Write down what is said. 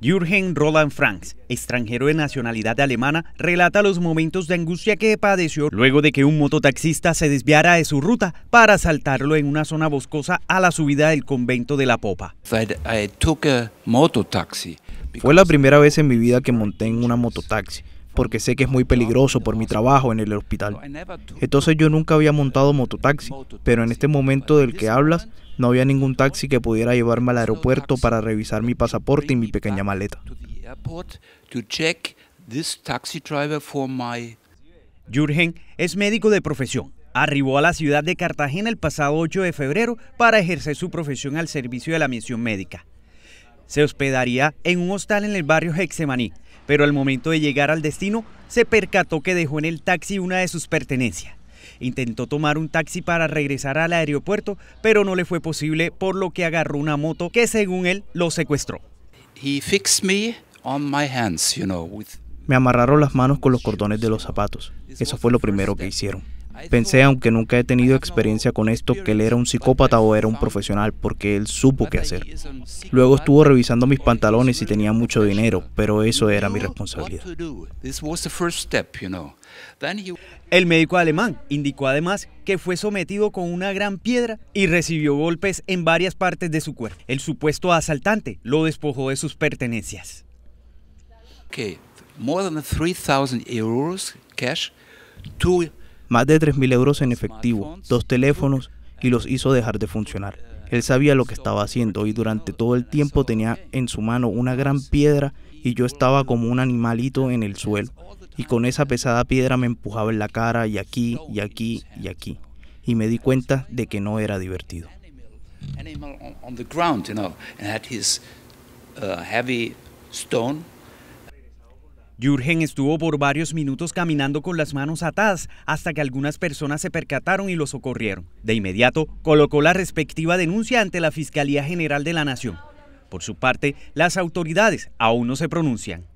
Jürgen Roland Franks, extranjero de nacionalidad alemana, relata los momentos de angustia que padeció luego de que un mototaxista se desviara de su ruta para asaltarlo en una zona boscosa a la subida del convento de la Popa. Fue la primera vez en mi vida que monté en una mototaxi porque sé que es muy peligroso por mi trabajo en el hospital. Entonces yo nunca había montado mototaxi, pero en este momento del que hablas no había ningún taxi que pudiera llevarme al aeropuerto para revisar mi pasaporte y mi pequeña maleta. Jurgen es médico de profesión. Arribó a la ciudad de Cartagena el pasado 8 de febrero para ejercer su profesión al servicio de la misión médica. Se hospedaría en un hostal en el barrio Hexemaní, pero al momento de llegar al destino se percató que dejó en el taxi una de sus pertenencias. Intentó tomar un taxi para regresar al aeropuerto, pero no le fue posible, por lo que agarró una moto que según él lo secuestró. Me amarraron las manos con los cordones de los zapatos. Eso fue lo primero que hicieron. Pensé, aunque nunca he tenido experiencia con esto, que él era un psicópata o era un profesional, porque él supo qué hacer. Luego estuvo revisando mis pantalones y tenía mucho dinero, pero eso era mi responsabilidad. El médico alemán indicó además que fue sometido con una gran piedra y recibió golpes en varias partes de su cuerpo. El supuesto asaltante lo despojó de sus pertenencias. euros más de 3.000 euros en efectivo, dos teléfonos y los hizo dejar de funcionar. Él sabía lo que estaba haciendo y durante todo el tiempo tenía en su mano una gran piedra y yo estaba como un animalito en el suelo. Y con esa pesada piedra me empujaba en la cara y aquí y aquí y aquí. Y me di cuenta de que no era divertido. Animal Jürgen estuvo por varios minutos caminando con las manos atadas hasta que algunas personas se percataron y lo socorrieron. De inmediato, colocó la respectiva denuncia ante la Fiscalía General de la Nación. Por su parte, las autoridades aún no se pronuncian.